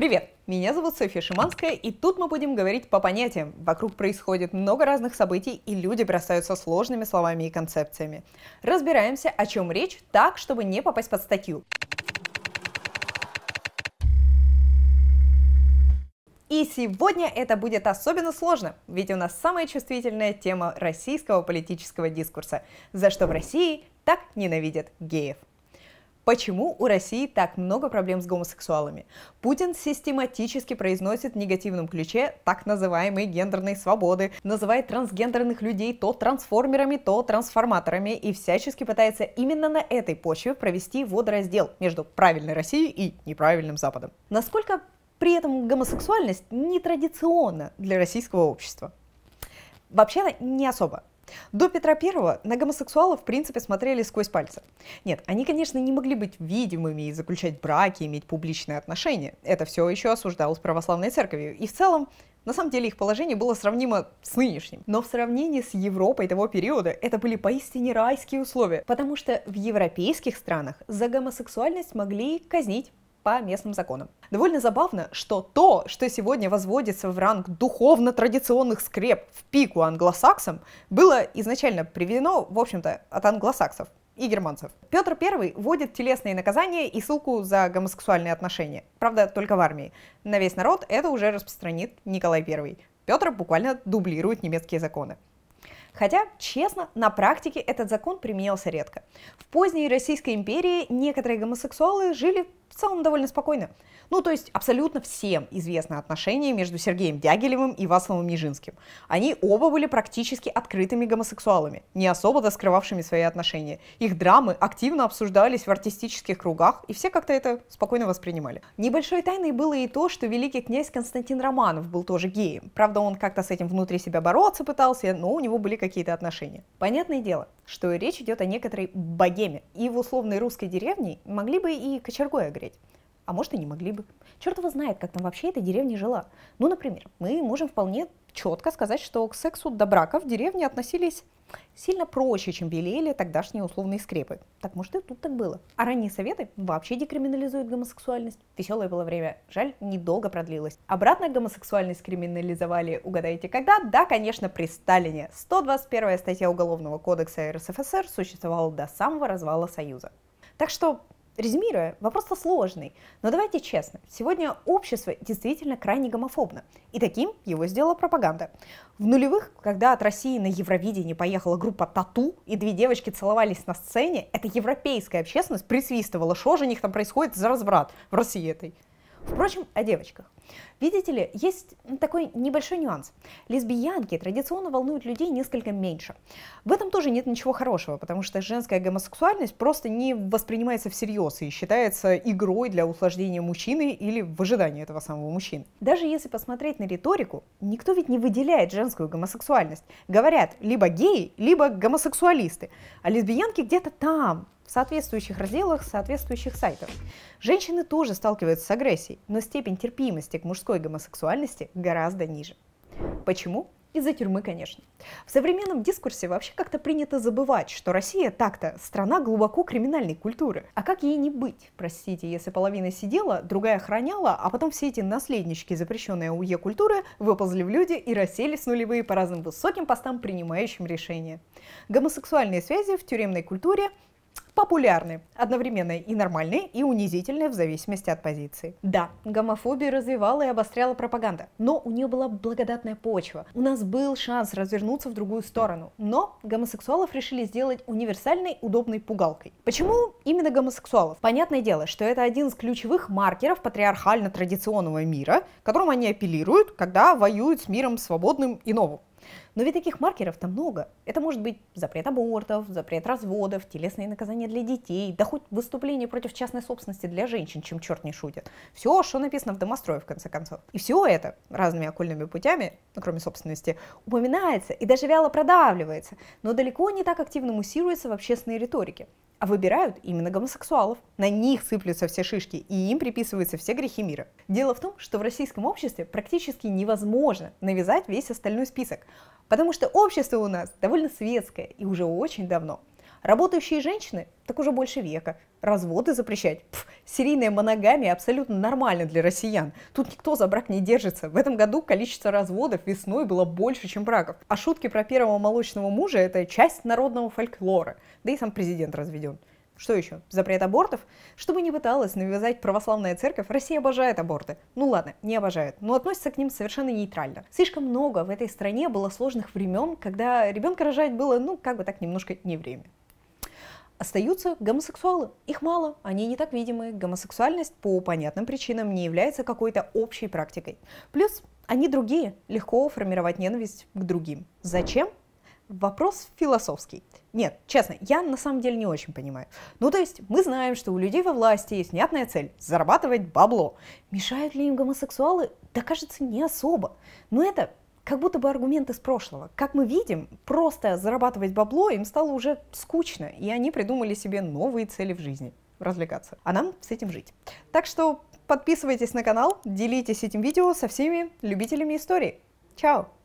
Привет! Меня зовут Софья Шиманская, и тут мы будем говорить по понятиям. Вокруг происходит много разных событий, и люди бросаются сложными словами и концепциями. Разбираемся, о чем речь, так, чтобы не попасть под статью. И сегодня это будет особенно сложно, ведь у нас самая чувствительная тема российского политического дискурса, за что в России так ненавидят геев. Почему у России так много проблем с гомосексуалами? Путин систематически произносит в негативном ключе так называемые гендерные свободы, называет трансгендерных людей то трансформерами, то трансформаторами и всячески пытается именно на этой почве провести водораздел между правильной Россией и неправильным Западом. Насколько при этом гомосексуальность нетрадиционна для российского общества? Вообще то не особо. До Петра I на гомосексуалов в принципе смотрели сквозь пальцы. Нет, они, конечно, не могли быть видимыми и заключать браки, иметь публичные отношения. Это все еще осуждалось православной церковью. И в целом на самом деле их положение было сравнимо с нынешним. Но в сравнении с Европой того периода это были поистине райские условия, потому что в европейских странах за гомосексуальность могли казнить по местным законам. Довольно забавно, что то, что сегодня возводится в ранг духовно-традиционных скреп в пику англосаксам, было изначально приведено, в общем-то, от англосаксов и германцев. Петр I вводит телесные наказания и ссылку за гомосексуальные отношения. Правда, только в армии. На весь народ это уже распространит Николай I. Петр буквально дублирует немецкие законы. Хотя, честно, на практике этот закон применялся редко. В поздней Российской империи некоторые гомосексуалы жили в целом довольно спокойно. Ну, то есть абсолютно всем известно отношение между Сергеем Дягилевым и Васловым Нижинским. Они оба были практически открытыми гомосексуалами, не особо доскрывавшими свои отношения. Их драмы активно обсуждались в артистических кругах, и все как-то это спокойно воспринимали. Небольшой тайной было и то, что великий князь Константин Романов был тоже геем. Правда, он как-то с этим внутри себя бороться пытался, но у него были какие-то отношения. Понятное дело, что речь идет о некоторой богеме, и в условной русской деревне могли бы и кочергой греть. А может, и не могли бы. Черт его знает, как там вообще эта деревня жила. Ну, например, мы можем вполне четко сказать, что к сексу до брака в деревне относились сильно проще, чем белели тогдашние условные скрепы. Так может и тут так было. А ранние советы вообще декриминализуют гомосексуальность. Веселое было время, жаль, недолго продлилось. Обратно гомосексуальность криминализовали, угадаете когда? Да, конечно, при Сталине. 121 статья Уголовного кодекса РСФСР существовала до самого развала Союза. Так что Резюмируя, вопрос-то сложный, но давайте честно, сегодня общество действительно крайне гомофобно, и таким его сделала пропаганда. В нулевых, когда от России на Евровидение поехала группа Тату, и две девочки целовались на сцене, эта европейская общественность присвистывала, что же у них там происходит за разврат в России этой. Впрочем, о девочках. Видите ли, есть такой небольшой нюанс. Лесбиянки традиционно волнуют людей несколько меньше. В этом тоже нет ничего хорошего, потому что женская гомосексуальность просто не воспринимается всерьез и считается игрой для услаждения мужчины или в ожидании этого самого мужчины. Даже если посмотреть на риторику, никто ведь не выделяет женскую гомосексуальность. Говорят либо геи, либо гомосексуалисты, а лесбиянки где-то там, в соответствующих разделах соответствующих сайтов. Женщины тоже сталкиваются с агрессией, но степень терпимости к мужской гомосексуальности гораздо ниже. Почему? Из-за тюрьмы, конечно. В современном дискурсе вообще как-то принято забывать, что Россия так-то страна глубоко криминальной культуры. А как ей не быть, простите, если половина сидела, другая охраняла, а потом все эти наследнички запрещенной УЕ культуры выползли в люди и расселись нулевые по разным высоким постам, принимающим решения. Гомосексуальные связи в тюремной культуре популярны, одновременно и нормальные, и унизительные в зависимости от позиции. Да, гомофобию развивала и обостряла пропаганда, но у нее была благодатная почва. У нас был шанс развернуться в другую сторону, но гомосексуалов решили сделать универсальной удобной пугалкой. Почему именно гомосексуалов? Понятное дело, что это один из ключевых маркеров патриархально-традиционного мира, которым они апеллируют, когда воюют с миром свободным и новым. Но ведь таких маркеров там много. Это может быть запрет абортов, запрет разводов, телесные наказания для детей, да хоть выступление против частной собственности для женщин, чем черт не шутит. Все, что написано в домострое, в конце концов. И все это разными окольными путями, ну, кроме собственности, упоминается и даже вяло продавливается, но далеко не так активно муссируется в общественной риторике а выбирают именно гомосексуалов. На них сыплются все шишки, и им приписываются все грехи мира. Дело в том, что в российском обществе практически невозможно навязать весь остальной список, потому что общество у нас довольно светское и уже очень давно. Работающие женщины так уже больше века. Разводы запрещать. Пф, серийная моногамия абсолютно нормально для россиян. Тут никто за брак не держится. В этом году количество разводов весной было больше, чем браков. А шутки про первого молочного мужа – это часть народного фольклора. Да и сам президент разведен. Что еще? Запрет абортов? Чтобы не пыталась навязать православная церковь, Россия обожает аборты. Ну ладно, не обожает, но относится к ним совершенно нейтрально. Слишком много в этой стране было сложных времен, когда ребенка рожать было, ну, как бы так, немножко не время остаются гомосексуалы. Их мало, они не так видимы. Гомосексуальность по понятным причинам не является какой-то общей практикой. Плюс они другие, легко формировать ненависть к другим. Зачем? Вопрос философский. Нет, честно, я на самом деле не очень понимаю. Ну, то есть, мы знаем, что у людей во власти есть внятная цель – зарабатывать бабло. Мешают ли им гомосексуалы? Да, кажется, не особо. Но это как будто бы аргумент из прошлого. Как мы видим, просто зарабатывать бабло им стало уже скучно, и они придумали себе новые цели в жизни развлекаться, а нам с этим жить. Так что подписывайтесь на канал, делитесь этим видео со всеми любителями истории. Чао!